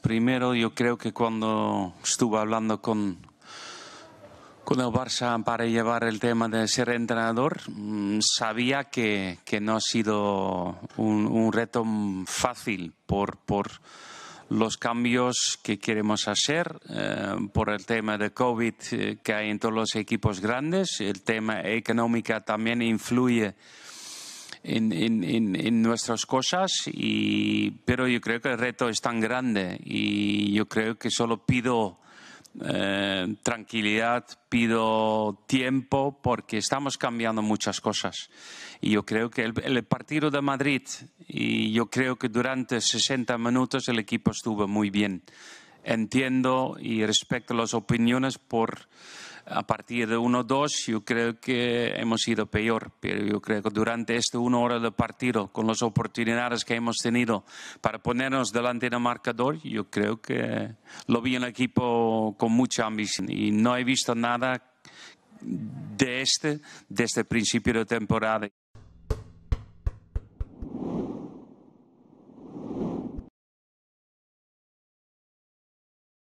Primero, yo creo que cuando estuve hablando con, con el Barça para llevar el tema de ser entrenador, mm, sabía que, no ha sido un, reto fácil por, los cambios que queremos hacer, eh, por el tema de COVID eh, que hay en todos los equipos grandes, el tema económico también influye en, en, en, en, nuestras cosas, y, pero yo creo que el reto es tan grande y yo creo que solo pido eh, tranquilidad, pido tiempo porque estamos cambiando muchas cosas. Y yo creo que el, el, partido de Madrid, y yo creo que durante 60 minutos el equipo estuvo muy bien. Entiendo y respeto las opiniones por a partir de 1-2 yo creo que hemos sido peor, pero yo creo que durante este una hora de partido, con las oportunidades que hemos tenido para ponernos delante del marcador, yo creo que lo vi en el equipo con mucha ambición y no he visto nada de este desde el este principio de temporada.